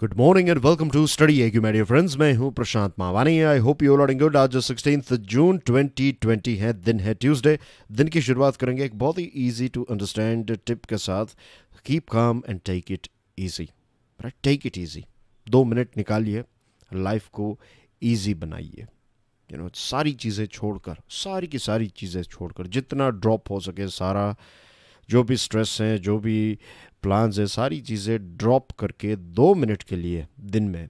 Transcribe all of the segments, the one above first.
Good morning and welcome to Study a मेरे friends मैं हूं Prashant Mawani I hope you loading good आज sixteen June 2020 है दिन है ट्यूसडे दिन की शुरुआत करेंगे एक बहुत ही इजी टू अंडरस्टैंड टिप के साथ keep calm and take it easy take it easy दो मिनट निकालिए लाइफ को ईजी बनाइए यू नो सारी चीज़ें छोड़कर सारी की सारी चीज़ें छोड़कर जितना ड्रॉप हो सके सारा जो भी स्ट्रेस हैं जो भी प्लान्स है सारी चीज़ें ड्रॉप करके दो मिनट के लिए दिन में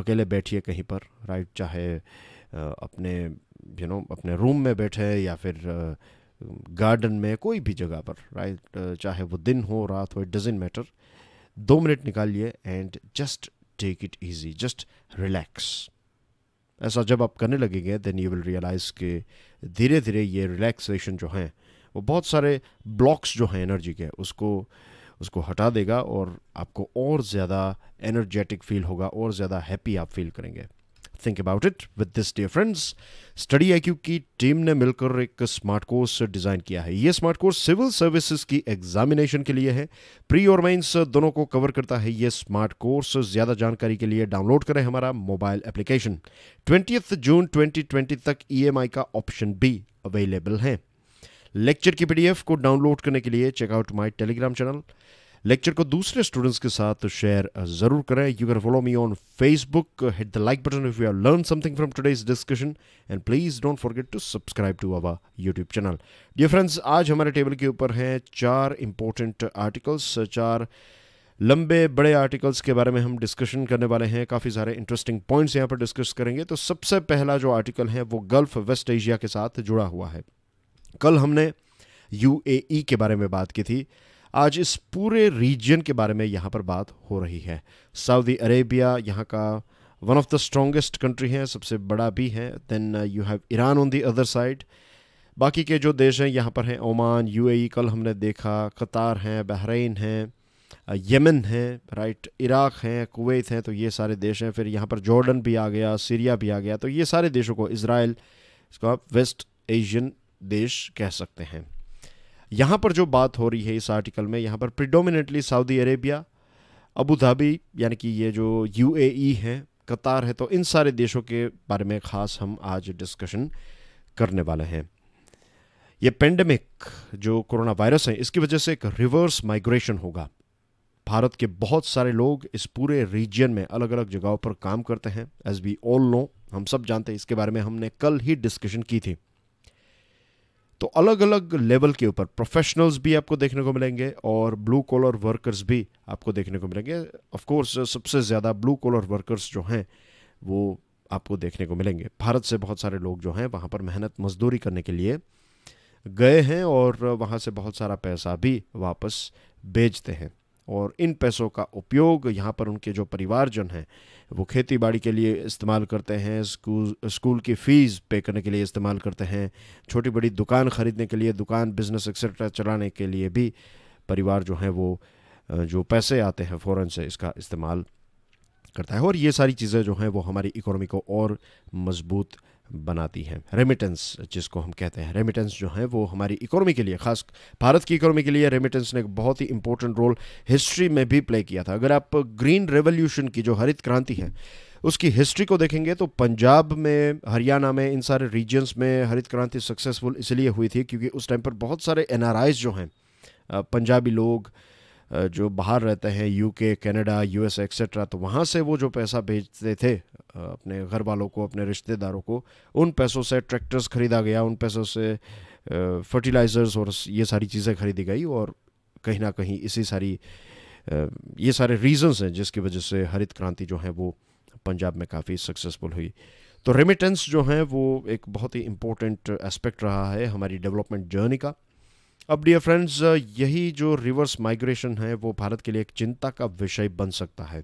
अकेले बैठिए कहीं पर राइट चाहे अपने यू नो अपने रूम में बैठे या फिर गार्डन में कोई भी जगह पर राइट चाहे वो दिन हो रात हो इट डजेंट मैटर दो मिनट निकालिए and just take it easy just relax ऐसा जब आप करने लगेंगे देन यू विल रियलाइज़ के धीरे धीरे ये रिलैक्सेशन जो हैं वो बहुत सारे ब्लॉक्स जो हैं एनर्जी के उसको uh, उसको हटा देगा और आपको और ज़्यादा एनर्जेटिक फील होगा और ज़्यादा हैप्पी आप फील करेंगे think about it with this day friends Study I Q की टीम ने मिलकर एक स्मार्ट कोर्स डिज़ाइन किया है ये स्मार्ट कोर्स सिविल सर्विसेज की एग्जामिनेशन के लिए है प्री और मेंस दोनों को कवर करता है ये स्मार्ट कोर्स ज़्यादा जानकारी के लिए डाउनलोड करें हमारा mobile application twenty June twenty तक ई e का ऑप्शन भी अवेलेबल है लेक्चर की पीडीएफ को डाउनलोड करने के लिए checkout my Telegram channel lecture को दूसरे स्टूडेंट्स के साथ शेयर uh, जरूर करें you can follow me on Facebook hit the like button if you have learn something from today's discussion and please don't forget to subscribe to our YouTube channel dear friends आज हमारे table के ऊपर हैं चार important articles चार लंबे बड़े articles के बारे में हम डिस्कशन करने वाले हैं काफ़ी सारे इंटरेस्टिंग पॉइंट्स यहाँ पर डिस्कस करेंगे तो सबसे पहला जो आर्टिकल है वो गल्फ वेस्ट एशिया के साथ जुड़ा हुआ है कल हमने यूएई e के बारे में बात की थी आज इस पूरे रीजन के बारे में यहाँ पर बात हो रही है सऊदी अरेबिया यहाँ का one of the strongest country है सबसे बड़ा भी है then you have Iran on the other side बाकी के जो देश हैं यहाँ पर हैं ओमान यूएई e, कल हमने देखा कतार हैं बहरीन हैं यमन uh, हैं राइट इराक़ हैं कुवैत हैं तो ये सारे देश हैं फिर यहाँ पर जॉर्डन भी आ गया सीरिया भी आ गया तो ये सारे देशों को इसराइल इसको आप वेस्ट एशियन देश कह सकते हैं यहाँ पर जो बात हो रही है इस आर्टिकल में यहाँ पर predominantly Saudi Arabia Abu Dhabi यानी कि ये जो यू e हैं कतार है तो इन सारे देशों के बारे में ख़ास हम आज डिस्कशन करने वाले हैं ये पेंडेमिक जो कोरोना वायरस है इसकी वजह से एक रिवर्स माइग्रेशन होगा भारत के बहुत सारे लोग इस पूरे रीजन में अलग अलग जगहों पर काम करते हैं एज वी ऑल नो हम सब जानते हैं इसके बारे में हमने कल ही डिस्कशन की थी तो अलग अलग लेवल के ऊपर प्रोफेशनल्स भी आपको देखने को मिलेंगे और ब्लू कॉलर वर्कर्स भी आपको देखने को मिलेंगे ऑफ कोर्स सबसे ज़्यादा ब्लू कॉलर वर्कर्स जो हैं वो आपको देखने को मिलेंगे भारत से बहुत सारे लोग जो हैं वहाँ पर मेहनत मजदूरी करने के लिए गए हैं और वहाँ से बहुत सारा पैसा भी वापस भेजते हैं और इन पैसों का उपयोग यहाँ पर उनके जो परिवारजन हैं वो खेती बाड़ी के लिए इस्तेमाल करते हैं स्कूल स्कूल की फ़ीस पे करने के लिए इस्तेमाल करते हैं छोटी बड़ी दुकान ख़रीदने के लिए दुकान बिज़नेस एक्सेट्रा चलाने के लिए भी परिवार जो हैं वो जो पैसे आते हैं फ़ौर से इसका इस्तेमाल करता है और ये सारी चीज़ें जो हैं वो हमारी इकोनॉमी को और मज़बूत बनाती हैं रेमिटेंस जिसको हम कहते हैं रेमिटेंस जो हैं वो हमारी इकोनॉमी के लिए खास भारत की इकोनॉमी के लिए रेमिटेंस ने एक बहुत ही इंपॉर्टेंट रोल हिस्ट्री में भी प्ले किया था अगर आप ग्रीन रेवोल्यूशन की जो हरित क्रांति है उसकी हिस्ट्री को देखेंगे तो पंजाब में हरियाणा में इन सारे रीजन्स में हरित क्रांति सक्सेसफुल इसलिए हुई थी क्योंकि उस टाइम पर बहुत सारे एन जो हैं पंजाबी लोग जो बाहर रहते हैं यूके कनाडा यूएस एक्सेट्रा तो वहाँ से वो जो पैसा भेजते थे अपने घर वालों को अपने रिश्तेदारों को उन पैसों से ट्रैक्टर्स ख़रीदा गया उन पैसों से फर्टिलाइज़र्स और ये सारी चीज़ें खरीदी गई और कहीं ना कहीं इसी सारी ये सारे रीजंस हैं जिसकी वजह से हरित क्रांति जो है वो पंजाब में काफ़ी सक्सेसफुल हुई तो रेमिटेंस जो है वो एक बहुत ही इम्पोर्टेंट एस्पेक्ट रहा है हमारी डेवलपमेंट जर्नी का अब डियर फ्रेंड्स uh, यही जो रिवर्स माइग्रेशन है वो भारत के लिए एक चिंता का विषय बन सकता है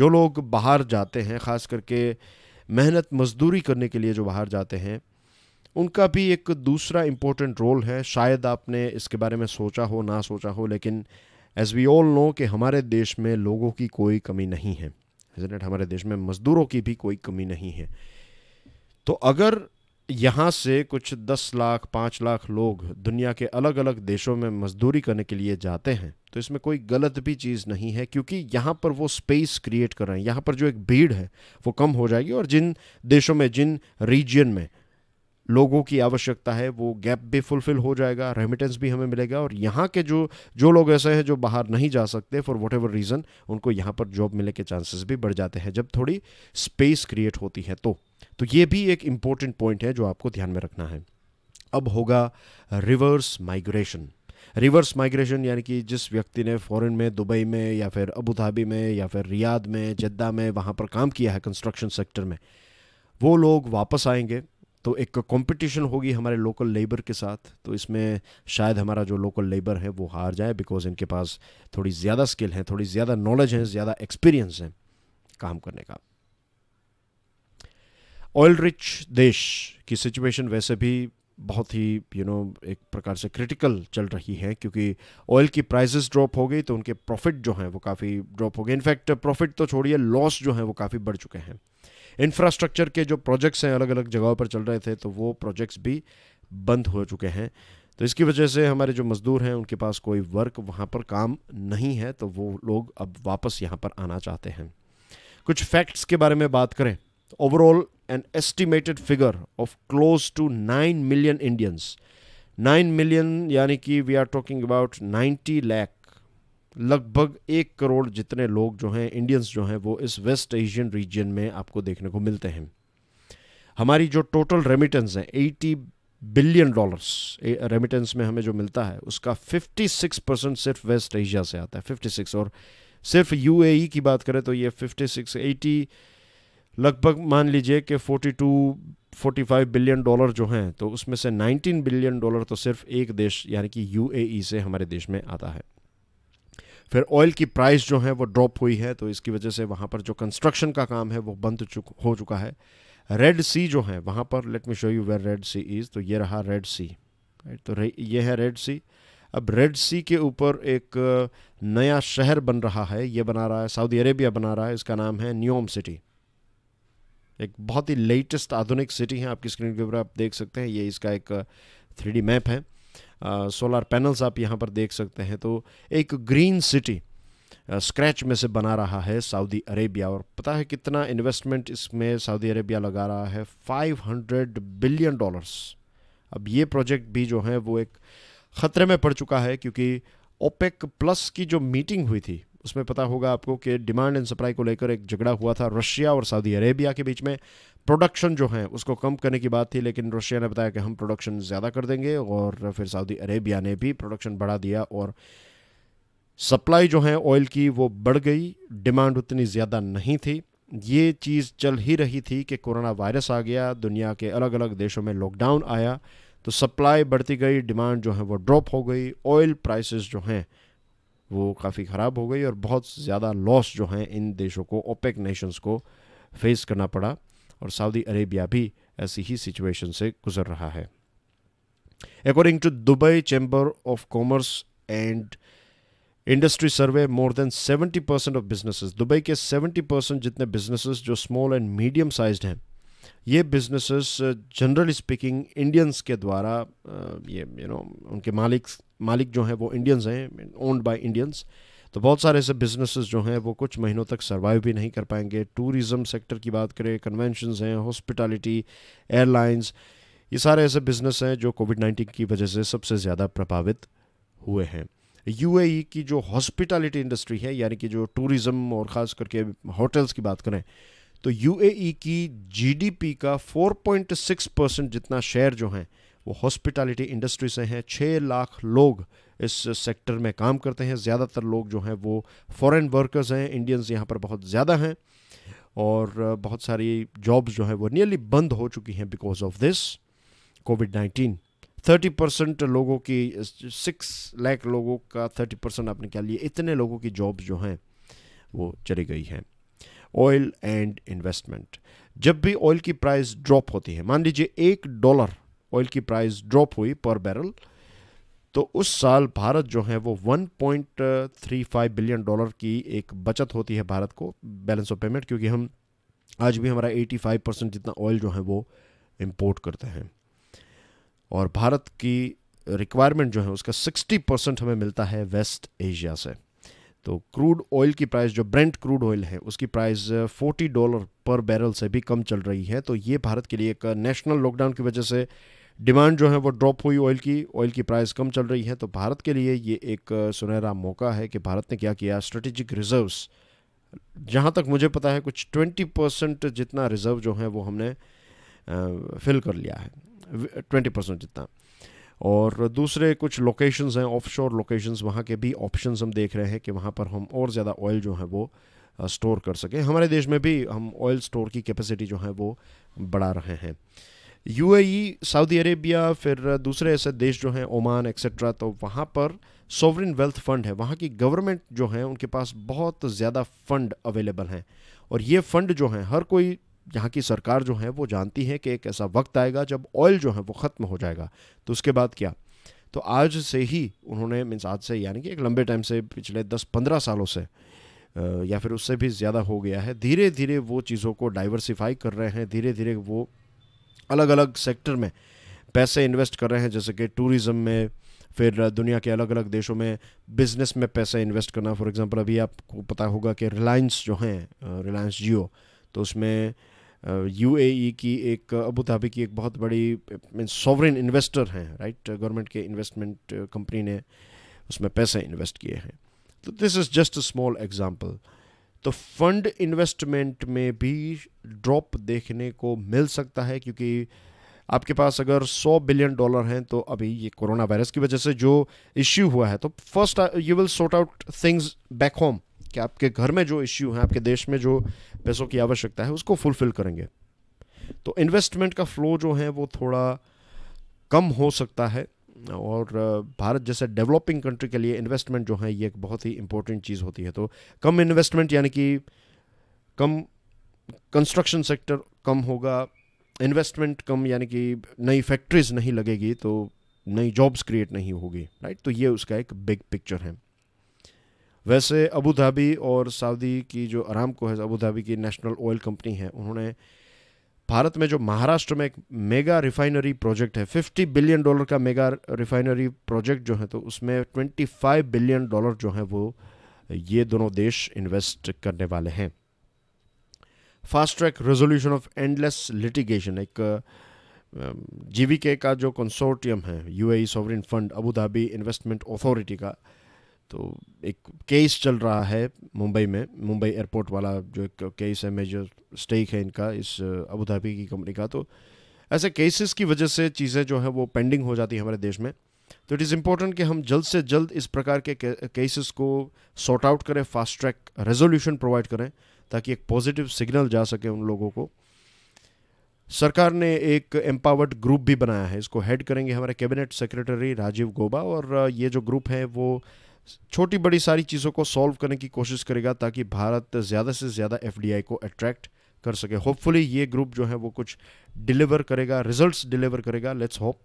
जो लोग बाहर जाते हैं ख़ास करके मेहनत मजदूरी करने के लिए जो बाहर जाते हैं उनका भी एक दूसरा इम्पोर्टेंट रोल है शायद आपने इसके बारे में सोचा हो ना सोचा हो लेकिन एज वी ऑल नो कि हमारे देश में लोगों की कोई कमी नहीं है हमारे देश में मज़दूरों की भी कोई कमी नहीं है तो अगर यहाँ से कुछ दस लाख पाँच लाख लोग दुनिया के अलग अलग देशों में मजदूरी करने के लिए जाते हैं तो इसमें कोई गलत भी चीज़ नहीं है क्योंकि यहाँ पर वो स्पेस क्रिएट कर रहे हैं यहाँ पर जो एक भीड़ है वो कम हो जाएगी और जिन देशों में जिन रीजन में लोगों की आवश्यकता है वो गैप भी फुलफिल हो जाएगा रेमिटेंस भी हमें मिलेगा और यहाँ के जो जो लोग ऐसे हैं जो बाहर नहीं जा सकते फॉर वट एवर रीज़न उनको यहाँ पर जॉब मिलने के चांसेस भी बढ़ जाते हैं जब थोड़ी स्पेस क्रिएट होती है तो तो ये भी एक इम्पॉर्टेंट पॉइंट है जो आपको ध्यान में रखना है अब होगा रिवर्स माइग्रेशन रिवर्स माइग्रेशन यानी कि जिस व्यक्ति ने फॉरेन में दुबई में या फिर अबू धाबी में या फिर रियाद में जद्दा में वहाँ पर काम किया है कंस्ट्रक्शन सेक्टर में वो लोग वापस आएंगे तो एक कंपटीशन होगी हमारे लोकल लेबर के साथ तो इसमें शायद हमारा जो लोकल लेबर है वो हार जाए बिकॉज इनके पास थोड़ी ज़्यादा स्किल है थोड़ी ज़्यादा नॉलेज है ज़्यादा एक्सपीरियंस है काम करने का ऑयल रिच देश की सिचुएशन वैसे भी बहुत ही यू you नो know, एक प्रकार से क्रिटिकल चल रही है क्योंकि ऑयल की प्राइसेस ड्रॉप हो गई तो उनके प्रॉफिट जो हैं वो काफ़ी ड्रॉप हो गए इनफैक्ट प्रॉफिट तो छोड़िए लॉस जो है वो काफ़ी बढ़ चुके हैं इंफ्रास्ट्रक्चर के जो प्रोजेक्ट्स हैं अलग अलग जगहों पर चल रहे थे तो वो प्रोजेक्ट्स भी बंद हो चुके हैं तो इसकी वजह से हमारे जो मज़दूर हैं उनके पास कोई वर्क वहाँ पर काम नहीं है तो वो लोग अब वापस यहाँ पर आना चाहते हैं कुछ फैक्ट्स के बारे में बात करें overall an estimated figure of close to nine million Indians nine million यानी कि we are talking about ninety lakh लगभग एक करोड़ जितने लोग जो हैं इंडियंस जो हैं वो इस वेस्ट एशियन रीजन में आपको देखने को मिलते हैं हमारी जो टोटल रेमिटेंस है 80 बिलियन डॉलर्स रेमिटेंस में हमें जो मिलता है उसका 56 परसेंट सिर्फ वेस्ट एशिया से आता है 56 और सिर्फ यूएई e की बात करें तो ये 56 80 लगभग मान लीजिए कि 42 45 बिलियन डॉलर जो हैं तो उसमें से 19 बिलियन डॉलर तो सिर्फ एक देश यानी कि यूएई e से हमारे देश में आता है फिर ऑयल की प्राइस जो है वो ड्रॉप हुई है तो इसकी वजह से वहाँ पर जो कंस्ट्रक्शन का काम है वो बंद चुक हो चुका है रेड सी जो है वहाँ पर let me show you where Red Sea is तो ये रहा रेड सी राइट तो ये है रेड सी अब रेड सी के ऊपर एक नया शहर बन रहा है ये बना रहा है सऊदी अरेबिया बना रहा है इसका नाम है न्योम सिटी एक बहुत ही लेटेस्ट आधुनिक सिटी है आपकी स्क्रीन के ऊपर आप देख सकते हैं ये इसका एक थ्री मैप है सोलर पैनल्स आप यहाँ पर देख सकते हैं तो एक ग्रीन सिटी स्क्रैच में से बना रहा है सऊदी अरेबिया और पता है कितना इन्वेस्टमेंट इसमें सऊदी अरेबिया लगा रहा है 500 बिलियन डॉलर्स अब ये प्रोजेक्ट भी जो है वो एक ख़तरे में पड़ चुका है क्योंकि ओपेक प्लस की जो मीटिंग हुई थी उसमें पता होगा आपको कि डिमांड एंड सप्लाई को लेकर एक झगड़ा हुआ था रशिया और सऊदी अरेबिया के बीच में प्रोडक्शन जो है उसको कम करने की बात थी लेकिन रशिया ने बताया कि हम प्रोडक्शन ज़्यादा कर देंगे और फिर सऊदी अरेबिया ने भी प्रोडक्शन बढ़ा दिया और सप्लाई जो है ऑयल की वो बढ़ गई डिमांड उतनी ज़्यादा नहीं थी ये चीज़ चल ही रही थी कि कोरोना वायरस आ गया दुनिया के अलग अलग देशों में लॉकडाउन आया तो सप्लाई बढ़ती गई डिमांड जो है वो ड्रॉप हो गई ऑयल प्राइसेस जो हैं वो काफ़ी ख़राब हो गई और बहुत ज़्यादा लॉस जो हैं इन देशों को ओपेक नेशंस को फेस करना पड़ा और सऊदी अरेबिया भी ऐसी ही सिचुएशन से गुजर रहा है according to Dubai Chamber of Commerce and Industry survey more than 70 percent of business Dubai के 70 परसेंट जितने बिजनेस जो स्मॉल एंड मीडियम साइज हैं ये बिजनेस जनरली स्पीकिंग इंडियंस के द्वारा uh, ये यू you नो know, उनके मालिक मालिक जो हैं वो इंडियंस हैं ओन्ड बाई इंडियंस तो बहुत सारे ऐसे बिजनेसेस जो हैं वो कुछ महीनों तक सर्वाइव भी नहीं कर पाएंगे टूरिज्म सेक्टर की बात करें कन्वेंशन हैं हॉस्पिटलिटी एयरलाइंस ये सारे ऐसे बिजनेस हैं जो कोविड नाइन्टीन की वजह से सबसे ज़्यादा प्रभावित हुए हैं यू e की जो हॉस्पिटलिटी इंडस्ट्री है यानी कि जो टूरिज़्म और ख़ास करके होटल्स की बात करें तो यू e की जी का 4.6 परसेंट जितना शेयर जो हैं वो हॉस्पिटलिटी इंडस्ट्री से हैं छः लाख लोग इस सेक्टर में काम करते हैं ज़्यादातर लोग जो हैं वो फॉरेन वर्कर्स हैं इंडियंस यहाँ पर बहुत ज़्यादा हैं और बहुत सारी जॉब्स जो हैं वो नियरली बंद हो चुकी हैं because of this COVID nineteen thirty percent लोगों की सिक्स लाख लोगों का थर्टी परसेंट आपने क्या लिए इतने लोगों की जॉब्स जो हैं वो चली गई हैं ऑयल एंड इन्वेस्टमेंट जब भी ऑयल की प्राइस ड्रॉप होती है मान लीजिए एक डॉलर ऑयल की प्राइस ड्रॉप हुई पर बैरल तो उस साल भारत जो है वो 1.35 बिलियन डॉलर की एक बचत होती है भारत को बैलेंस ऑफ पेमेंट क्योंकि हम आज भी हमारा 85 परसेंट जितना ऑयल जो है वो इम्पोर्ट करते हैं और भारत की रिक्वायरमेंट जो है उसका 60 परसेंट हमें मिलता है वेस्ट एशिया से तो क्रूड ऑयल की प्राइस जो ब्रेंट क्रूड ऑयल है उसकी प्राइस 40 डॉलर पर बैरल से भी कम चल रही है तो ये भारत के लिए एक नेशनल लॉकडाउन की वजह से डिमांड जो है वो ड्रॉप हुई ऑयल की ऑयल की प्राइस कम चल रही है तो भारत के लिए ये एक सुनहरा मौका है कि भारत ने क्या किया स्ट्रेटेजिक रिजर्व्स जहाँ तक मुझे पता है कुछ ट्वेंटी परसेंट जितना रिज़र्व जो है वो हमने फिल कर लिया है ट्वेंटी परसेंट जितना और दूसरे कुछ लोकेशंस हैं शोर लोकेशन वहाँ के भी ऑप्शंस हम देख रहे हैं कि वहाँ पर हम और ज़्यादा ऑयल जो है वो स्टोर कर सकें हमारे देश में भी हम ऑयल स्टोर की कैपेसिटी जो है वो बढ़ा रहे हैं यूएई सऊदी अरेबिया फिर दूसरे ऐसे देश जो हैं ओमान एक्सेट्रा तो वहाँ पर सोवरिन वेल्थ फंड है वहाँ की गवर्नमेंट जो है उनके पास बहुत ज़्यादा फंड अवेलेबल हैं और ये फंड जो हैं हर कोई यहाँ की सरकार जो है वो जानती है कि एक ऐसा वक्त आएगा जब ऑयल जो है वो ख़त्म हो जाएगा तो उसके बाद क्या तो आज से ही उन्होंने मीन्स आज से यानी कि एक लंबे टाइम से पिछले दस पंद्रह सालों से या फिर उससे भी ज़्यादा हो गया है धीरे धीरे वो चीज़ों को डाइवर्सिफाई कर रहे हैं धीरे धीरे वो अलग अलग सेक्टर में पैसे इन्वेस्ट कर रहे हैं जैसे कि टूरिज़म में फिर दुनिया के अलग अलग देशों में बिज़नेस में पैसे इन्वेस्ट करना फॉर एग्ज़ाम्पल अभी आपको पता होगा कि रिलायंस जो हैं रिलायंस जियो तो उसमें यूएई e की एक अबू धाबी की एक बहुत बड़ी मीन सॉवरन इन्वेस्टर हैं राइट गवर्नमेंट के इन्वेस्टमेंट कंपनी ने उसमें पैसे इन्वेस्ट किए हैं तो this is just a small example तो फंड इन्वेस्टमेंट में भी ड्रॉप देखने को मिल सकता है क्योंकि आपके पास अगर 100 बिलियन डॉलर हैं तो अभी ये कोरोना वायरस की वजह से जो इश्यू हुआ है तो first you will sort out things back home कि आपके घर में जो इश्यू हैं आपके देश में जो पैसों की आवश्यकता है उसको फुलफिल करेंगे तो इन्वेस्टमेंट का फ्लो जो है वो थोड़ा कम हो सकता है और भारत जैसे डेवलपिंग कंट्री के लिए इन्वेस्टमेंट जो है ये एक बहुत ही इंपॉर्टेंट चीज़ होती है तो कम इन्वेस्टमेंट यानी कि कम कंस्ट्रक्शन सेक्टर कम होगा इन्वेस्टमेंट कम यानी कि नई फैक्ट्रीज नहीं लगेगी तो नई जॉब्स क्रिएट नहीं होगी राइट तो ये उसका एक बिग पिक्चर है वैसे अबू धाबी और सऊदी की जो आराम को है अबू धाबी की नेशनल ऑयल कंपनी है उन्होंने भारत में जो महाराष्ट्र में एक मेगा रिफाइनरी प्रोजेक्ट है 50 बिलियन डॉलर का मेगा रिफाइनरी प्रोजेक्ट जो है तो उसमें 25 बिलियन डॉलर जो है वो ये दोनों देश इन्वेस्ट करने वाले हैं fast track resolution of endless litigation एक जीवीके का जो कंसोर्टियम है UAE sovereign fund Abu Dhabi investment authority का तो एक केस चल रहा है मुंबई में मुंबई एयरपोर्ट वाला जो एक केस है मेजर स्टेक है इनका इस अबूधाबी uh, की कंपनी का तो ऐसे केसेस की वजह से चीज़ें जो हैं वो पेंडिंग हो जाती है हमारे देश में तो इट इज़ इम्पोर्टेंट कि हम जल्द से जल्द इस प्रकार के केसेस को सॉर्ट आउट करें फास्ट ट्रैक रेजोल्यूशन प्रोवाइड करें ताकि एक पॉजिटिव सिग्नल जा सके उन लोगों को सरकार ने एक एम्पावर्ड ग्रुप भी बनाया है इसको हेड करेंगे हमारे कैबिनेट सेक्रेटरी राजीव गोबा और uh, ये जो ग्रुप है वो छोटी बड़ी सारी चीज़ों को सॉल्व करने की कोशिश करेगा ताकि भारत ज़्यादा से ज़्यादा एफ को अट्रैक्ट कर सके होपफुली ये ग्रुप जो है वो कुछ डिलीवर करेगा रिजल्ट डिलीवर करेगा लेट्स होप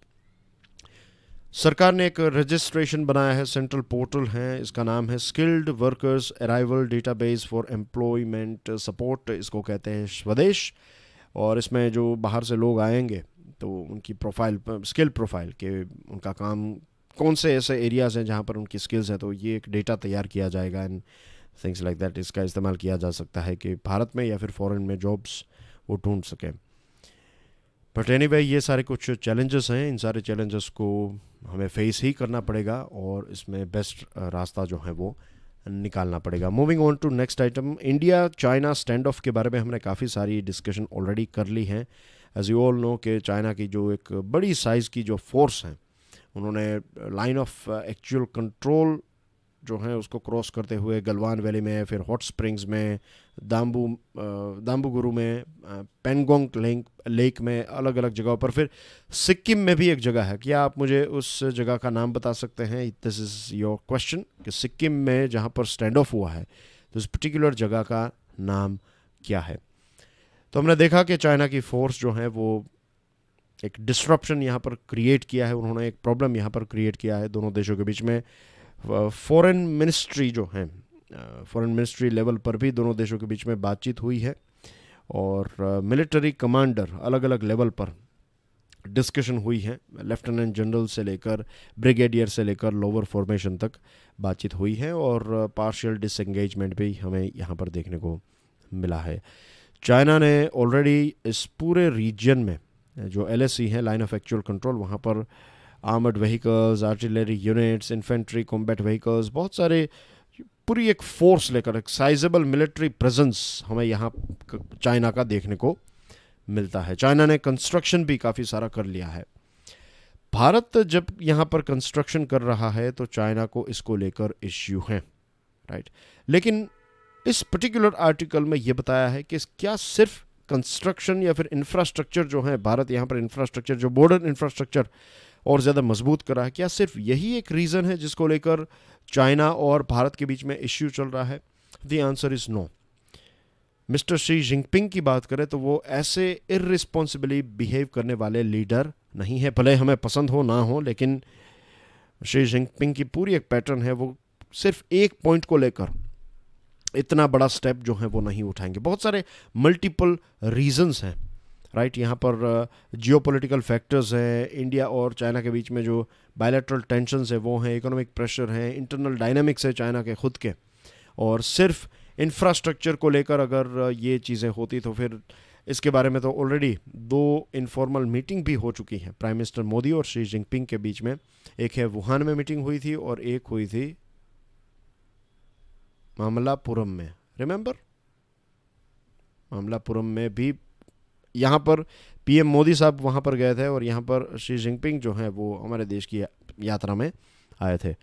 सरकार ने एक रजिस्ट्रेशन बनाया है सेंट्रल पोर्टल है इसका नाम है skilled workers arrival database for employment support इसको कहते हैं स्वदेश और इसमें जो बाहर से लोग आएंगे तो उनकी प्रोफाइल स्किल प्रोफाइल के उनका काम कौन से ऐसे एरियाज़ हैं जहाँ पर उनकी स्किल्स हैं तो ये एक डेटा तैयार किया जाएगा एंड थिंग्स लाइक दैट इसका इस्तेमाल किया जा सकता है कि भारत में या फिर फॉरेन में जॉब्स वो ढूंढ सकें बट एनी anyway, ये सारे कुछ चैलेंजेस हैं इन सारे चैलेंजेस को हमें फेस ही करना पड़ेगा और इसमें बेस्ट रास्ता जो है वो निकालना पड़ेगा moving on to next item India China standoff के बारे में हमने काफ़ी सारी डिस्कशन ऑलरेडी कर ली है एज यू ऑल नो कि चाइना की जो एक बड़ी साइज़ की जो फोर्स हैं उन्होंने लाइन ऑफ एक्चुअल कंट्रोल जो है उसको क्रॉस करते हुए गलवान वैली में फिर हॉट स्प्रिंग्स में दाम्बू दाम्बू गुरु में पेनगोंग लेक लेक में अलग अलग जगहों पर फिर सिक्किम में भी एक जगह है क्या आप मुझे उस जगह का नाम बता सकते हैं दिस इज़ योर क्वेश्चन कि सिक्किम में जहाँ पर स्टैंड ऑफ हुआ है तो इस पर्टिकुलर जगह का नाम क्या है तो हमने देखा कि चाइना की फोर्स जो है वो एक डिस्ट्रप्शन यहाँ पर क्रिएट किया है उन्होंने एक प्रॉब्लम यहाँ पर क्रिएट किया है दोनों देशों के बीच में फॉरेन मिनिस्ट्री जो हैं फॉरेन मिनिस्ट्री लेवल पर भी दोनों देशों के बीच में बातचीत हुई है और मिलिट्री कमांडर अलग अलग लेवल पर डिस्कशन हुई है लेफ्टिनेंट जनरल से लेकर ब्रिगेडियर से लेकर लोअर फॉर्मेशन तक बातचीत हुई है और पार्शियल डिसंगेजमेंट भी हमें यहाँ पर देखने को मिला है चाइना ने ऑलरेडी इस पूरे रीजन में जो एल e है लाइन ऑफ एक्चुअल कंट्रोल वहाँ पर armed vehicles artillery units infantry combat vehicles बहुत सारे पूरी एक फोर्स लेकर एक साइजेबल मिलिट्री प्रेजेंस हमें यहाँ चाइना का देखने को मिलता है चाइना ने कंस्ट्रक्शन भी काफ़ी सारा कर लिया है भारत जब यहाँ पर कंस्ट्रक्शन कर रहा है तो चाइना को इसको लेकर इश्यू हैं राइट लेकिन इस पर्टिकुलर आर्टिकल में यह बताया है कि क्या सिर्फ कंस्ट्रक्शन या फिर इंफ्रास्ट्रक्चर जो है भारत यहाँ पर इंफ्रास्ट्रक्चर जो बॉर्डर इंफ्रास्ट्रक्चर और ज़्यादा मजबूत करा है क्या सिर्फ यही एक रीज़न है जिसको लेकर चाइना और भारत के बीच में इश्यू चल रहा है the answer is no mister Xi Jinping की बात करें तो वो ऐसे इरिस्पॉन्सिबली बिहेव करने वाले लीडर नहीं है भले हमें पसंद हो ना हो लेकिन शी जिनपिंग की पूरी एक पैटर्न है वो सिर्फ एक पॉइंट को लेकर इतना बड़ा स्टेप जो है वो नहीं उठाएंगे बहुत सारे मल्टीपल रीजंस हैं राइट यहाँ पर जियो पोलिटिकल फैक्टर्स हैं इंडिया और चाइना के बीच में जो बायलैटरल टेंशन है वो हैं इकोनॉमिक प्रेशर हैं इंटरनल डायनामिक्स है चाइना के खुद के और सिर्फ इंफ्रास्ट्रक्चर को लेकर अगर uh, ये चीज़ें होती तो फिर इसके बारे में तो ऑलरेडी दो इनफॉर्मल मीटिंग भी हो चुकी हैं प्राइम मिनिस्टर मोदी और शी जिनपिंग के बीच में एक है वुहान में मीटिंग हुई थी और एक हुई थी मामलापुरम में रिमेंबर मामलापुरम में भी यहाँ पर पीएम मोदी साहब वहाँ पर गए थे और यहाँ पर श्री जिनपिंग जो हैं वो हमारे देश की यात्रा में आए थे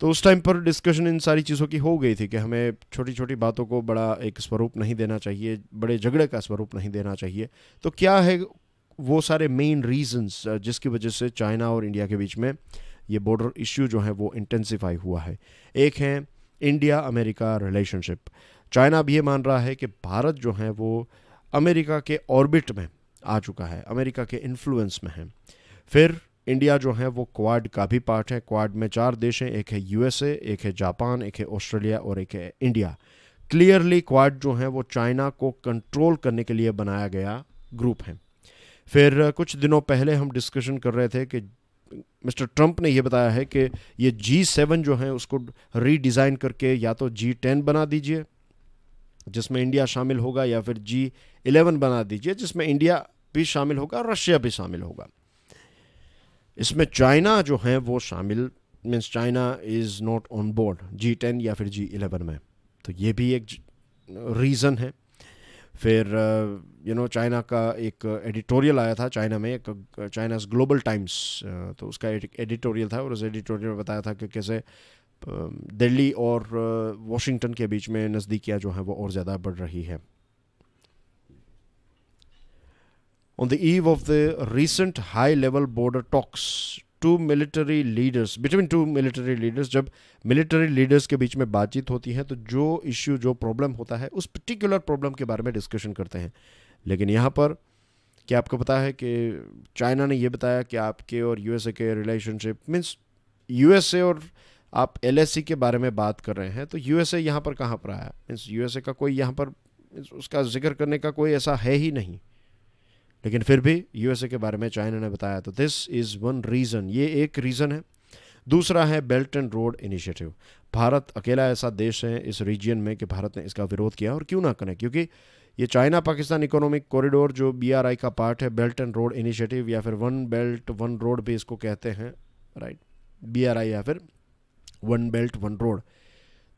तो उस टाइम पर डिस्कशन इन सारी चीज़ों की हो गई थी कि हमें छोटी छोटी बातों को बड़ा एक स्वरूप नहीं देना चाहिए बड़े झगड़े का स्वरूप नहीं देना चाहिए तो क्या है वो सारे मेन रीजंस जिसकी वजह से चाइना और इंडिया के बीच में ये बॉर्डर इश्यू जो है वो इंटेंसिफाई हुआ है एक हैं इंडिया अमेरिका रिलेशनशिप चाइना भी ये मान रहा है कि भारत जो है वो अमेरिका के ऑर्बिट में आ चुका है अमेरिका के इन्फ्लुएंस में है फिर इंडिया जो है वो क्वाड का भी पार्ट है क्वाड में चार देश हैं एक है यूएसए एक है जापान एक है ऑस्ट्रेलिया और एक है इंडिया क्लियरली क्वाड जो है वो चाइना को कंट्रोल करने के लिए बनाया गया ग्रुप है फिर कुछ दिनों पहले हम डिस्कशन कर रहे थे कि मिस्टर ट्रंप ने यह बताया है कि ये जी सेवन जो है उसको रीडिज़ाइन करके या तो जी टेन बना दीजिए जिसमें इंडिया शामिल होगा या फिर जी इलेवन बना दीजिए जिसमें इंडिया भी शामिल होगा और रशिया भी शामिल होगा इसमें चाइना जो है वो शामिल means China is not on board G ten या फिर जी इलेवन में तो ये भी एक रीज़न है फिर यू नो चाइना का एक एडिटोरियल आया था चाइना में एक चाइनाज ग्लोबल टाइम्स तो उसका एडिटोरियल था और उस एडिटोरियल में बताया था कि कैसे um, दिल्ली और वाशिंगटन uh, के बीच में नज़दीकियाँ जो हैं वो और ज़्यादा बढ़ रही है On the eve of the recent high level border talks two military leaders between two military leaders जब मिलिट्री लीडर्स के बीच में बातचीत होती है तो जो इश्यू जो प्रॉब्लम होता है उस पर्टिकुलर प्रॉब्लम के बारे में डिस्कशन करते हैं लेकिन यहाँ पर क्या आपको पता है कि चाइना ने यह बताया कि आपके और यूएसए के रिलेशनशिप मीन्स यूएसए और आप एल e के बारे में बात कर रहे हैं तो यूएसए यहाँ पर कहाँ पर आया मीन्स यूएसए का कोई यहाँ पर उसका जिक्र करने का कोई ऐसा है ही नहीं लेकिन फिर भी यूएसए के बारे में चाइना ने बताया तो दिस इज़ वन रीज़न ये एक रीज़न है दूसरा है belt and road initiative Bharat अकेला ऐसा देश है इस रीजन में कि भारत ने इसका विरोध किया और क्यों ना करें क्योंकि ये चाइना पाकिस्तान इकोनॉमिक कॉरिडोर जो बीआरआई का पार्ट है बेल्ट एंड रोड इनिशिएटिव या फिर वन बेल्ट वन रोड भी इसको कहते हैं राइट बी या फिर वन बेल्ट वन रोड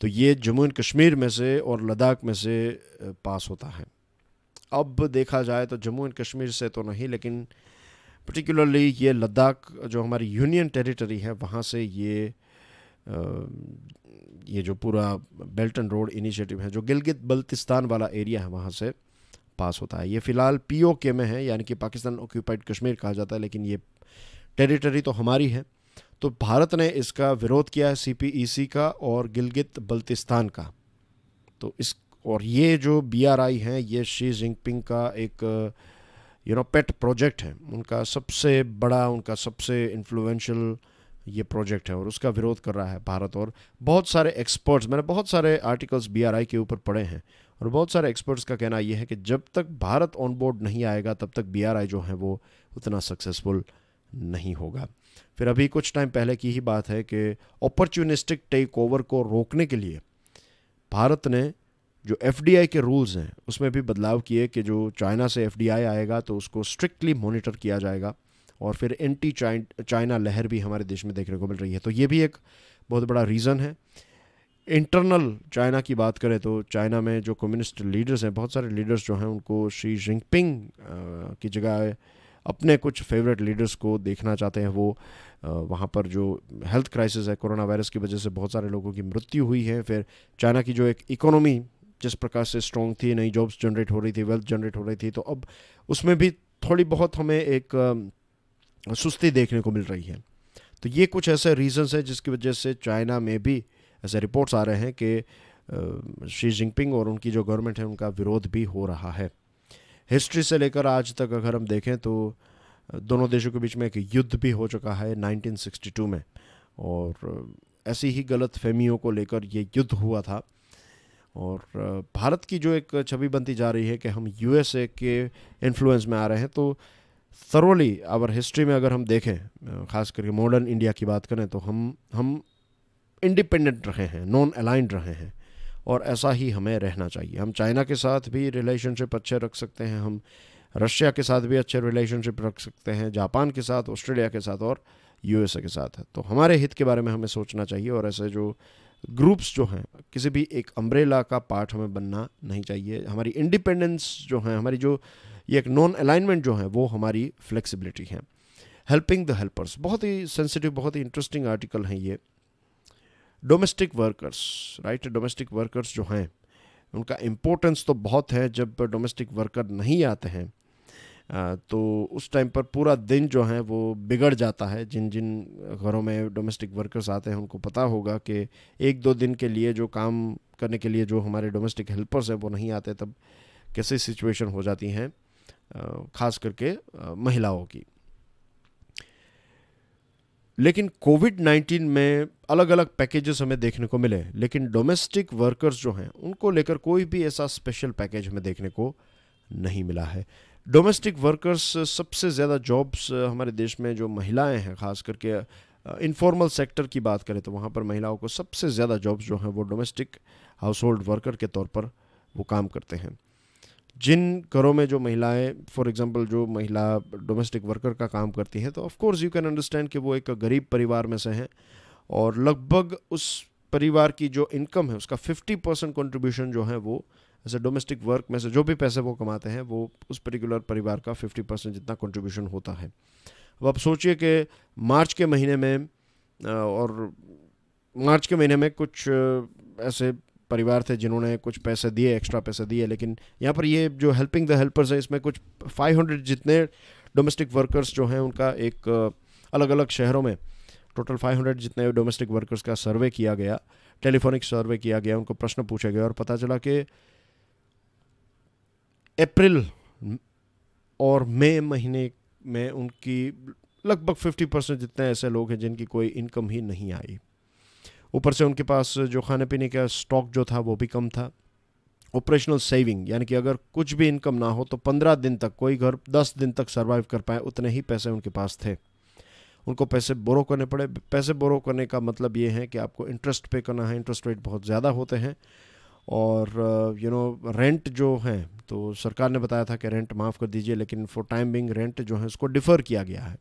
तो ये जम्मू एंड कश्मीर में से और लद्दाख में से पास होता है अब देखा जाए तो जम्मू एंड कश्मीर से तो नहीं लेकिन पर्टिकुलरली ये लद्दाख जो हमारी यूनियन टेरिटरी है वहाँ से ये ये जो पूरा बेल्ट एंड रोड इनिशिएटिव है जो गिलगित बल्तिस्तान वाला एरिया है वहाँ से पास होता है ये फ़िलहाल पीओके में है यानी कि पाकिस्तान ऑक्यूपाइड कश्मीर कहा जाता है लेकिन ये टेरिटरी तो हमारी है तो भारत ने इसका विरोध किया है सीपीईसी e का और गिलगित बल्तिस्तान का तो इस और ये जो बीआरआई हैं ये शी जिनपिंग का एक यू नो पेट प्रोजेक्ट है उनका सबसे बड़ा उनका सबसे इन्फ्लुएंशियल ये प्रोजेक्ट है और उसका विरोध कर रहा है भारत और बहुत सारे एक्सपर्ट्स मैंने बहुत सारे आर्टिकल्स बीआरआई के ऊपर पढ़े हैं और बहुत सारे एक्सपर्ट्स का कहना यह है कि जब तक भारत ऑन बोर्ड नहीं आएगा तब तक आई जो है वो उतना सक्सेसफुल नहीं होगा फिर अभी कुछ टाइम पहले की ही बात है कि अपॉर्चुनिस्टिक टेक ओवर को रोकने के लिए भारत ने जो एफ के रूल्स हैं उसमें भी बदलाव किए कि जो चाइना से एफ आएगा तो उसको स्ट्रिक्टली मोनिटर किया जाएगा और फिर एंटी चाइना लहर भी हमारे देश में देखने को मिल रही है तो ये भी एक बहुत बड़ा रीज़न है इंटरनल चाइना की बात करें तो चाइना में जो कम्युनिस्ट लीडर्स हैं बहुत सारे लीडर्स जो हैं उनको शी जिनपिंग की जगह अपने कुछ फेवरेट लीडर्स को देखना चाहते हैं वो वहाँ पर जो हेल्थ क्राइसिस है कोरोना वायरस की वजह से बहुत सारे लोगों की मृत्यु हुई है फिर चाइना की जो एक इकोनॉमी जिस प्रकार से स्ट्रॉन्ग थी नई जॉब्स जनरेट हो रही थी वेल्थ जनरेट हो रही थी तो अब उसमें भी थोड़ी बहुत हमें एक सुस्ती देखने को मिल रही है तो ये कुछ ऐसे रीजंस हैं जिसकी वजह से चाइना में भी ऐसे रिपोर्ट्स आ रहे हैं कि शी जिनपिंग और उनकी जो गवर्नमेंट है उनका विरोध भी हो रहा है हिस्ट्री से लेकर आज तक अगर हम देखें तो दोनों देशों के बीच में एक युद्ध भी हो चुका है 1962 में और ऐसी ही गलत फहमियों को लेकर ये युद्ध हुआ था और भारत की जो एक छवि बनती जा रही है कि हम यूएसए के इन्फ्लुएंस में आ रहे हैं तो थरोली आवर हिस्ट्री में अगर हम देखें ख़ास करके मॉडर्न इंडिया की बात करें तो हम हम इंडिपेंडेंट रहे हैं नॉन अलाइंड रहे हैं और ऐसा ही हमें रहना चाहिए हम चाइना के साथ भी रिलेशनशिप अच्छे रख सकते हैं हम रशिया के साथ भी अच्छे रिलेशनशिप रख सकते हैं जापान के साथ ऑस्ट्रेलिया के साथ और यूएसए के साथ है तो हमारे हित के बारे में हमें सोचना चाहिए और ऐसे जो ग्रुप्स जो हैं किसी भी एक अम्ब्रेला का पार्ट हमें बनना नहीं चाहिए हमारी इंडिपेंडेंस जो है हमारी जो ये एक नॉन अलाइनमेंट जो है वो हमारी फ्लेक्सिबिलिटी है हेल्पिंग द हेल्पर्स बहुत ही सेंसिटिव बहुत ही इंटरेस्टिंग आर्टिकल हैं ये domestic workers right domestic workers जो हैं उनका इम्पोर्टेंस तो बहुत है जब डोमेस्टिक वर्कर नहीं आते हैं तो उस टाइम पर पूरा दिन जो है वो बिगड़ जाता है जिन जिन घरों में डोमेस्टिक वर्कर्स आते हैं उनको पता होगा कि एक दो दिन के लिए जो काम करने के लिए जो हमारे डोमेस्टिक हेल्पर्स हैं वो नहीं आते तब कैसे सिचुएशन हो जाती हैं ख़ास करके महिलाओं की लेकिन कोविड 19 में अलग अलग पैकेजेस हमें देखने को मिले लेकिन डोमेस्टिक वर्कर्स जो हैं उनको लेकर कोई भी ऐसा स्पेशल पैकेज हमें देखने को नहीं मिला है डोमेस्टिक वर्कर्स uh, सबसे ज़्यादा जॉब्स uh, हमारे देश में जो महिलाएं हैं ख़ास करके इनफॉर्मल uh, सेक्टर की बात करें तो वहाँ पर महिलाओं को सबसे ज़्यादा जॉब्स जो हैं वो डोमेस्टिक हाउस होल्ड वर्कर के तौर पर वो काम करते हैं जिन घरों में जो महिलाएं फॉर एग्जांपल जो महिला डोमेस्टिक वर्कर का काम करती हैं तो of course you can understand कि वो एक गरीब परिवार में से हैं और लगभग उस परिवार की जो इनकम है उसका 50 परसेंट कॉन्ट्रीब्यूशन जो है वो ऐसे डोमेस्टिक वर्क में से जो भी पैसे वो कमाते हैं वो उस पर्टिकुलर परिवार का फिफ्टी परसेंट जितना कंट्रीब्यूशन होता है अब आप सोचिए कि मार्च के महीने में और मार्च के महीने में कुछ ऐसे परिवार थे जिन्होंने कुछ पैसे दिए एक्स्ट्रा पैसे दिए लेकिन यहाँ पर ये जो हेल्पिंग द हेल्पर्स है इसमें कुछ 500 जितने डोमेस्टिक वर्कर्स जो हैं उनका एक अलग अलग शहरों में टोटल 500 जितने डोमेस्टिक वर्कर्स का सर्वे किया गया टेलीफोनिक सर्वे किया गया उनको प्रश्न पूछे गए और पता चला कि अप्रैल और मई महीने में उनकी लगभग 50 परसेंट जितने ऐसे लोग हैं जिनकी कोई इनकम ही नहीं आई ऊपर से उनके पास जो खाने पीने का स्टॉक जो था वो भी कम था ऑपरेशनल सेविंग यानी कि अगर कुछ भी इनकम ना हो तो पंद्रह दिन तक कोई घर दस दिन तक सर्वाइव कर पाए उतने ही पैसे उनके पास थे उनको पैसे बोरो करने पड़े पैसे बोरो करने का मतलब ये है कि आपको इंटरेस्ट पे करना है इंटरेस्ट रेट बहुत ज़्यादा होते हैं और यू नो रेंट जो हैं तो सरकार ने बताया था कि रेंट माफ़ कर दीजिए लेकिन फॉर टाइम बिंग रेंट जो है उसको डिफ़र किया गया है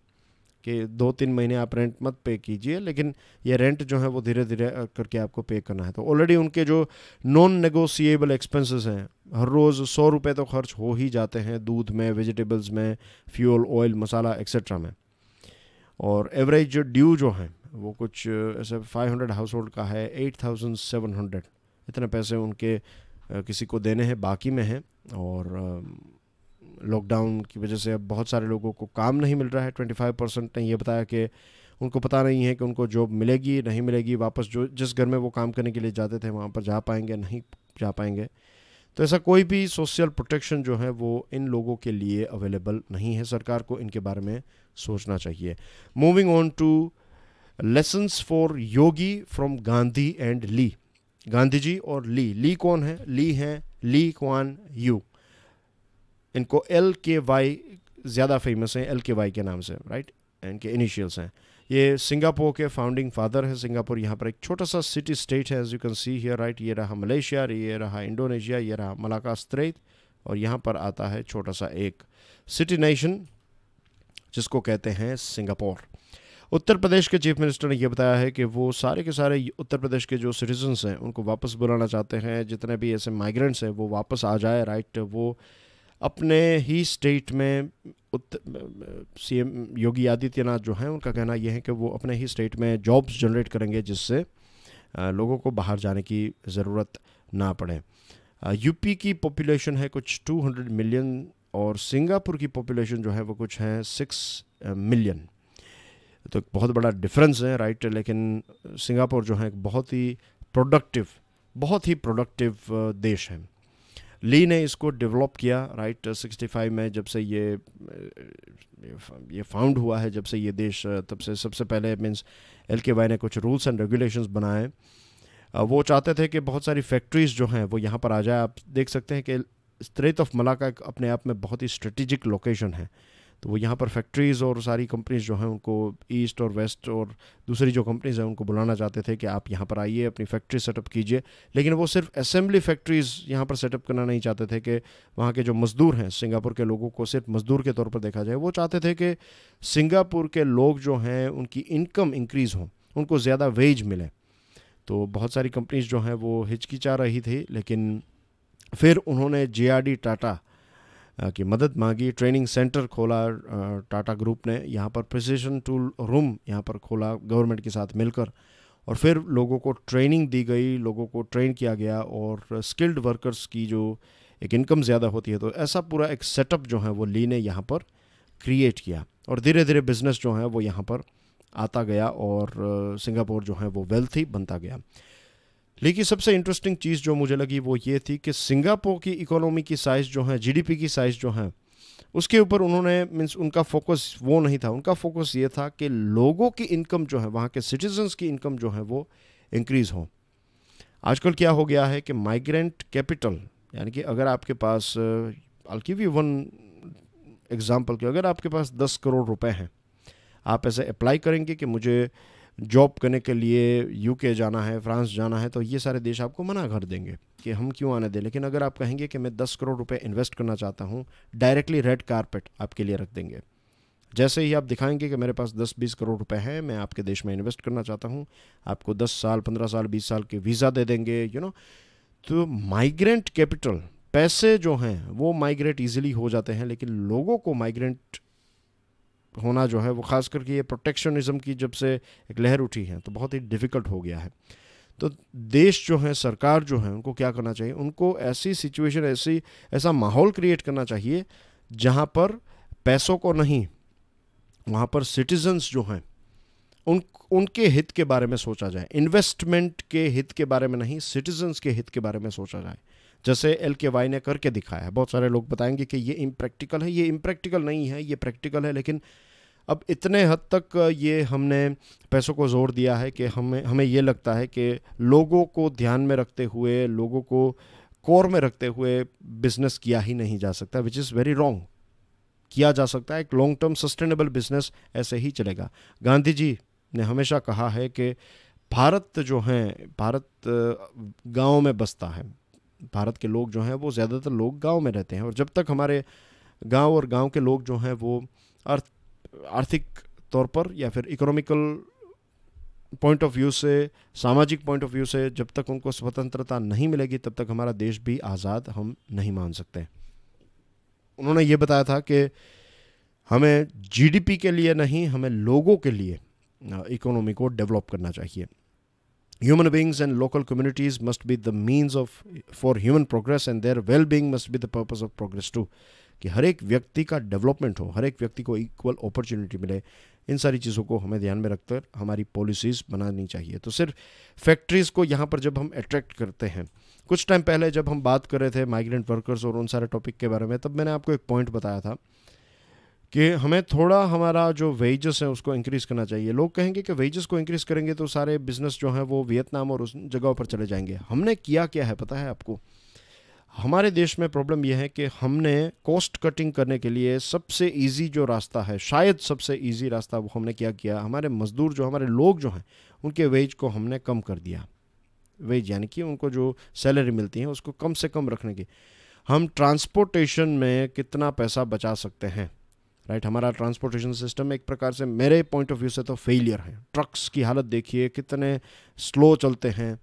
कि दो तीन महीने आप रेंट मत पे कीजिए लेकिन ये रेंट जो है वो धीरे धीरे uh, करके आपको पे करना है तो ऑलरेडी उनके जो नॉन नेगोशिएबल एक्सपेंसेस हैं हर रोज़ सौ रुपये तो खर्च हो ही जाते हैं दूध में वेजिटेबल्स में फ्यूल ऑयल मसाला एक्सेट्रा में और एवरेज ड्यू जो है वो कुछ uh, ऐसे फाइव हंड्रेड हाउस होल्ड का है एट थाउजेंड सेवन हंड्रेड इतने पैसे उनके किसी को देने हैं बाकी में हैं और लॉकडाउन की वजह से अब बहुत सारे लोगों को काम नहीं मिल रहा है ट्वेंटी फाइव परसेंट ने यह बताया कि उनको पता नहीं है कि उनको जॉब मिलेगी नहीं मिलेगी वापस जो जिस घर में वो काम करने के लिए जाते थे वहाँ पर जा पाएंगे नहीं जा पाएंगे तो ऐसा कोई भी सोशल प्रोटेक्शन जो है वो इन लोगों के लिए अवेलेबल नहीं है सरकार को इनके बारे में सोचना चाहिए moving on to lessons for Yogi from Gandhi and Lee Gandhi ji और ली ली कौन है ली हैं ली क्वान यू इनको एल के वाई ज़्यादा फेमस हैं एल के वाई के नाम से राइट इनके इनिशियल्स हैं ये सिंगापुर के फाउंडिंग फादर है सिंगापुर यहाँ पर एक छोटा सा सिटी स्टेट है as you can see here right ये रहा मलेशिया ये रहा इंडोनेशिया ये रहा मलाका स्त्रेत और यहाँ पर आता है छोटा सा एक सिटी नेशन जिसको कहते हैं सिंगापुर उत्तर प्रदेश के चीफ मिनिस्टर ने यह बताया है कि वो सारे के सारे उत्तर प्रदेश के जो सिटीजन्स हैं उनको वापस बुलाना चाहते हैं जितने भी ऐसे माइग्रेंट्स हैं वो वापस आ जाए राइट वो अपने ही स्टेट में सीएम योगी आदित्यनाथ जो हैं उनका कहना यह है कि वो अपने ही स्टेट में जॉब्स जनरेट करेंगे जिससे लोगों को बाहर जाने की ज़रूरत ना पड़े यूपी की पॉपुलेशन है कुछ 200 मिलियन और सिंगापुर की पॉपुलेशन जो है वो कुछ है 6 मिलियन तो एक बहुत बड़ा डिफरेंस है राइट लेकिन सिंगापुर जो है एक बहुत ही प्रोडक्टिव बहुत ही प्रोडक्टिव देश है ली ने इसको डेवलप किया राइट 65 में जब से ये ये फाउंड हुआ है जब से ये देश तब से सबसे पहले मीन्स एल के वाई ने कुछ रूल्स एंड रेगुलेशंस बनाए वो चाहते थे कि बहुत सारी फैक्ट्रीज़ जो हैं वो यहाँ पर आ जाए आप देख सकते हैं कि स्ट्रेट ऑफ मलाका अपने आप में बहुत ही स्ट्रेटिजिक लोकेशन है तो वो यहाँ पर फैक्ट्रीज़ और सारी कंपनीज़ जो हैं उनको ईस्ट और वेस्ट और दूसरी जो कंपनीज़ हैं उनको बुलाना चाहते थे कि आप यहाँ पर आइए अपनी फैक्ट्री सेटअप कीजिए लेकिन वो सिर्फ असम्बली फैक्ट्रीज़ यहाँ पर सेटअप करना नहीं चाहते थे कि वहाँ के जो मज़दूर हैं सिंगापुर के लोगों को सिर्फ मज़दूर के तौर पर देखा जाए वो चाहते थे कि सिंगापुर के लोग जो हैं उनकी इनकम इंक्रीज़ हो उनको ज़्यादा वेज मिले तो बहुत सारी कंपनीज़ जो हैं वो हिचकिचा रही थी लेकिन फिर उन्होंने जे टाटा की मदद मांगी ट्रेनिंग सेंटर खोला टाटा ग्रुप ने यहाँ पर प्रिसीजन टूल रूम यहाँ पर खोला गवर्नमेंट के साथ मिलकर और फिर लोगों को ट्रेनिंग दी गई लोगों को ट्रेन किया गया और स्किल्ड वर्कर्स की जो एक इनकम ज़्यादा होती है तो ऐसा पूरा एक सेटअप जो है वो ली ने यहाँ पर क्रिएट किया और धीरे धीरे बिज़नेस जो है वो यहाँ पर आता गया और सिंगापुर जो है वो वेल्थी बनता गया लेकिन सबसे इंटरेस्टिंग चीज़ जो मुझे लगी वो ये थी कि सिंगापुर की इकोनॉमी की साइज़ जो है जीडीपी की साइज़ जो है उसके ऊपर उन्होंने मीन्स उनका फोकस वो नहीं था उनका फोकस ये था कि लोगों की इनकम जो है वहाँ के सिटीजन्स की इनकम जो है वो इंक्रीज़ हो आजकल क्या हो गया है कि माइग्रेंट कैपिटल यानी कि अगर आपके पास अल्कि वी वन एग्ज़ाम्पल के अगर आपके पास दस करोड़ रुपए हैं आप ऐसे अप्लाई करेंगे कि मुझे जॉब करने के लिए यूके जाना है फ्रांस जाना है तो ये सारे देश आपको मना कर देंगे कि हम क्यों आने दें लेकिन अगर आप कहेंगे कि मैं दस करोड़ रुपए इन्वेस्ट करना चाहता हूँ डायरेक्टली रेड कारपेट आपके लिए रख देंगे जैसे ही आप दिखाएंगे कि मेरे पास 10-20 करोड़ रुपए हैं मैं आपके देश में इन्वेस्ट करना चाहता हूँ आपको 10 साल 15 साल 20 साल के वीज़ा दे देंगे यू you नो know? तो माइग्रेंट कैपिटल पैसे जो हैं वो माइग्रेट इजीली हो जाते हैं लेकिन लोगों को माइग्रेंट होना जो है वो ख़ास करके ये प्रोटेक्शनिज़म की जब से एक लहर उठी है तो बहुत ही डिफ़िकल्ट हो गया है तो देश जो है सरकार जो है उनको क्या करना चाहिए उनको ऐसी सिचुएशन ऐसी ऐसा माहौल क्रिएट करना चाहिए जहाँ पर पैसों को नहीं वहाँ पर सिटीजन्स जो हैं उन उनके हित के बारे में सोचा जाए इन्वेस्टमेंट के हित के बारे में नहीं सिटीजन्स के हित के बारे में सोचा जाए जैसे एल के वाई ने करके दिखाया है बहुत सारे लोग बताएंगे कि ये इम्प्रैक्टिकल है ये इम्प्रैक्टिकल नहीं है ये प्रैक्टिकल है लेकिन अब इतने हद तक ये हमने पैसों को जोर दिया है कि हमें हमें ये लगता है कि लोगों को ध्यान में रखते हुए लोगों को कोर में रखते हुए बिजनेस किया ही नहीं जा सकता विच इज़ वेरी रॉन्ग किया जा सकता है एक लॉन्ग टर्म सस्टेनेबल बिजनेस ऐसे ही चलेगा गांधी जी ने हमेशा कहा है कि भारत जो हैं भारत गाँव में बसता है भारत के लोग जो हैं वो ज़्यादातर लोग गांव में रहते हैं और जब तक हमारे गांव और गांव के लोग जो हैं वो अर्थ आर्थिक तौर पर या फिर इकोनॉमिकल पॉइंट ऑफ व्यू से सामाजिक पॉइंट ऑफ व्यू से जब तक उनको स्वतंत्रता नहीं मिलेगी तब तक हमारा देश भी आज़ाद हम नहीं मान सकते उन्होंने ये बताया था कि हमें जीडीपी के लिए नहीं हमें लोगों के लिए इकोनॉमी को डेवलप करना चाहिए Human beings and local communities must be the means of for human progress and their well-being must be the purpose of progress too. कि हर एक व्यक्ति का डेवलपमेंट हो हर एक व्यक्ति को इक्वल अपॉर्चुनिटी मिले इन सारी चीज़ों को हमें ध्यान में रखकर हमारी पॉलिसीज़ बनानी चाहिए तो सिर्फ फैक्ट्रीज़ को यहाँ पर जब हम अट्रैक्ट करते हैं कुछ टाइम पहले जब हम बात कर रहे थे माइग्रेंट वर्कर्स और उन सारे टॉपिक के बारे में तब मैंने आपको एक पॉइंट बताया था कि हमें थोड़ा हमारा जो वेजेस है उसको इंक्रीज़ करना चाहिए लोग कहेंगे कि वेजेस को इंक्रीज़ करेंगे तो सारे बिज़नेस जो हैं वो वियतनाम और उस जगहों पर चले जाएंगे हमने किया क्या है पता है आपको हमारे देश में प्रॉब्लम यह है कि हमने कॉस्ट कटिंग करने के लिए सबसे इजी जो रास्ता है शायद सबसे इजी रास्ता वो हमने क्या किया हमारे मज़दूर जो हमारे लोग जो हैं उनके वेज को हमने कम कर दिया वेज यानी कि उनको जो सैलरी मिलती है उसको कम से कम रखने की हम ट्रांसपोर्टेशन में कितना पैसा बचा सकते हैं राइट right, हमारा ट्रांसपोर्टेशन सिस्टम एक प्रकार से मेरे पॉइंट ऑफ व्यू से तो फेलियर है ट्रक्स की हालत देखिए कितने स्लो चलते हैं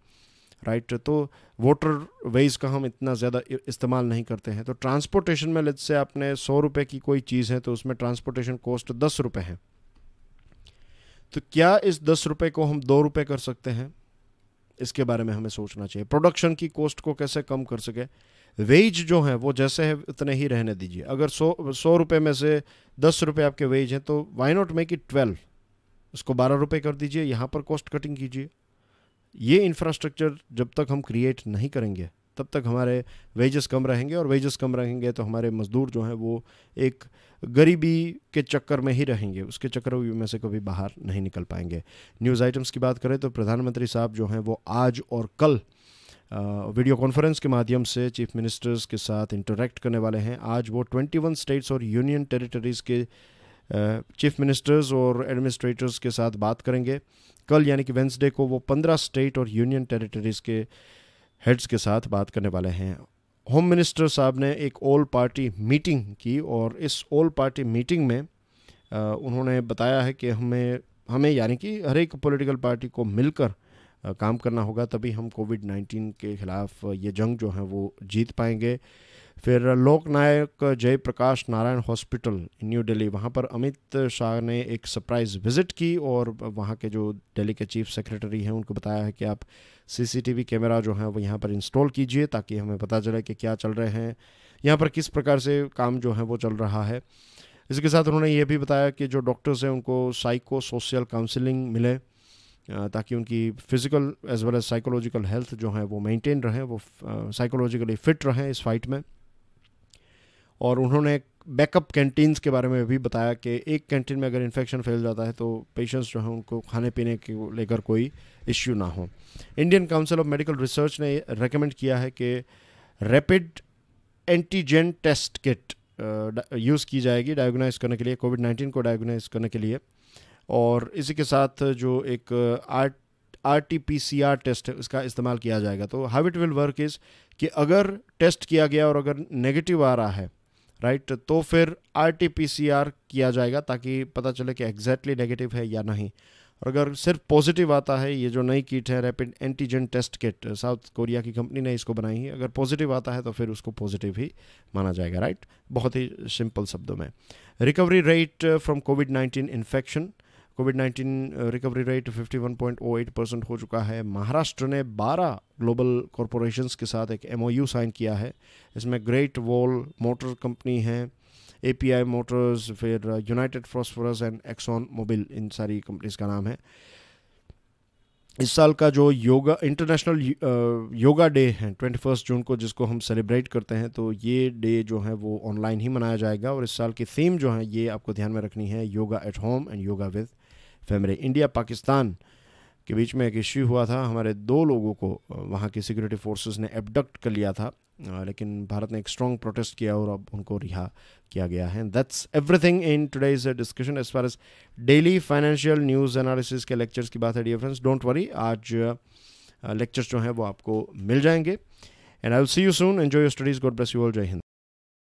राइट right, तो वाटर वेज का हम इतना ज़्यादा इस्तेमाल नहीं करते हैं तो ट्रांसपोर्टेशन में लेट से आपने सौ रुपये की कोई चीज़ है तो उसमें ट्रांसपोर्टेशन कॉस्ट दस रुपये है तो क्या इस दस रुपये को हम दो रुपये कर सकते हैं इसके बारे में हमें सोचना चाहिए प्रोडक्शन की कॉस्ट को कैसे कम कर सके वेज जो है वो जैसे है उतने ही रहने दीजिए अगर सौ सौ रुपये में से दस रुपये आपके वेज हैं तो why not make it twelve उसको बारह रुपये कर दीजिए यहाँ पर कॉस्ट कटिंग कीजिए ये इंफ्रास्ट्रक्चर जब तक हम क्रिएट नहीं करेंगे तब तक हमारे वेजेस कम रहेंगे और वेजेस कम रहेंगे तो हमारे मज़दूर जो हैं वो एक गरीबी के चक्कर में ही रहेंगे उसके चक्कर में से कभी बाहर नहीं निकल पाएंगे न्यूज़ आइटम्स की बात करें तो प्रधानमंत्री साहब जो हैं वो आज और कल वीडियो कॉन्फ्रेंस के माध्यम से चीफ मिनिस्टर्स के साथ इंटरेक्ट करने वाले हैं आज वो 21 स्टेट्स और यूनियन टेरिटरीज़ के चीफ मिनिस्टर्स और एडमिनिस्ट्रेटर्स के साथ बात करेंगे कल यानी कि वेंसडे को वो 15 स्टेट और यूनियन टेरिटरीज़ के हेड्स के साथ बात करने वाले हैं होम मिनिस्टर साहब ने एक ऑल पार्टी मीटिंग की और इस ऑल पार्टी मीटिंग में उन्होंने बताया है कि हमें हमें यानी कि हर एक पोलिटिकल पार्टी को मिलकर काम करना होगा तभी हम कोविड नाइन्टीन के खिलाफ ये जंग जो है वो जीत पाएंगे फिर लोकनायक जयप्रकाश नारायण हॉस्पिटल न्यू दिल्ली वहाँ पर अमित शाह ने एक सरप्राइज़ विज़िट की और वहाँ के जो दिल्ली के चीफ सेक्रेटरी हैं उनको बताया है कि आप सीसीटीवी कैमरा जो है वो यहाँ पर इंस्टॉल कीजिए ताकि हमें पता चले कि क्या चल रहे हैं यहाँ पर किस प्रकार से काम जो है वो चल रहा है इसके साथ उन्होंने ये भी बताया कि जो डॉक्टर्स हैं उनको साइको सोशल काउंसिलिंग मिले ताकि उनकी physical as well as psychological health जो है वो मेंटेन रहें वो साइकोलॉजिकली फ़िट रहें इस फाइट में और उन्होंने बैकअप कैंटीन्स के बारे में भी बताया कि एक कैंटीन में अगर इन्फेक्शन फैल जाता है तो पेशेंट्स जो हैं उनको खाने पीने के लेकर कोई इश्यू ना हो Indian council of medical research ने रेकमेंड किया है कि rapid antigen test kit use की जाएगी डायग्नाइज करने के लिए कोविड नाइन्टीन को डायग्नाइज करने के लिए और इसी के साथ जो एक R R T P C R test है इसका इस्तेमाल किया जाएगा तो how it will work is कि अगर टेस्ट किया गया और अगर नेगेटिव आ रहा है राइट तो फिर R T P C R किया जाएगा ताकि पता चले कि एग्जैक्टली नेगेटिव है या नहीं और अगर सिर्फ पॉजिटिव आता है ये जो नई किट है rapid antigen test kit South Korea की कंपनी ने इसको बनाई है अगर पॉजिटिव आता है तो फिर उसको पॉजिटिव ही माना जाएगा राइट बहुत ही सिंपल शब्दों में recovery rate from covid nineteen infection covid 19 recovery rate 51.08 percent हो चुका है महाराष्ट्र ने 12 ग्लोबल कॉरपोरेशंस के साथ एक एमओयू साइन किया है इसमें ग्रेट वॉल मोटर कंपनी है ए मोटर्स फिर United Phosphorus and Exxon Mobil इन सारी कंपनीज का नाम है इस साल का जो yoga international uh, yoga day है ट्वेंटी फर्स्ट जून को जिसको हम सेलिब्रेट करते हैं तो ये डे जो है वो ऑनलाइन ही मनाया जाएगा और इस साल की थीम जो है ये आपको ध्यान में रखनी है yoga at home and yoga with family India Pakistan के बीच में एक इश्यू हुआ था हमारे दो लोगों को वहाँ की सिक्योरिटी फोर्सेस ने एबडक्ट कर लिया था लेकिन भारत ने एक स्ट्रॉन्ग प्रोटेस्ट किया और अब उनको रिहा किया गया है that's everything in today's discussion as far as daily financial news analysis के लेक्चर्स की बात है डियर फ्रेंड्स डोंट वरी आज लेक्चर्स जो हैं वो आपको मिल जाएंगे and I will see you soon enjoy your studies God bless you all जय हिंद